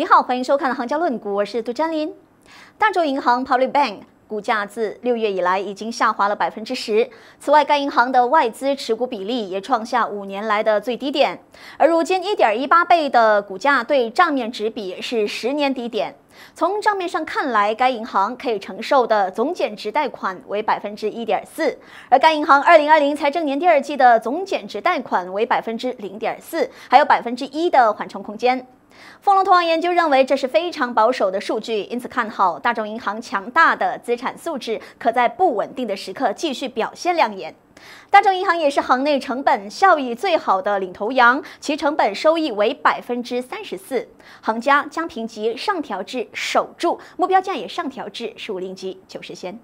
你好，欢迎收看《行家论股》，我是杜江林。大洲银行 p a l i Bank） 股价自六月以来已经下滑了百分之十。此外，该银行的外资持股比例也创下五年来的最低点。而如今，一点一八倍的股价对账面值比是十年低点。从账面上看来，该银行可以承受的总减值贷款为百分之一点四，而该银行二零二零财政年第二季的总减值贷款为百分之零点四，还有百分之一的缓冲空间。凤龙投行研究认为，这是非常保守的数据，因此看好大众银行强大的资产素质，可在不稳定的时刻继续表现亮眼。大众银行也是行内成本效益最好的领头羊，其成本收益为百分之三十四。行家将评级上调至守住，目标价也上调至十五零级九十仙。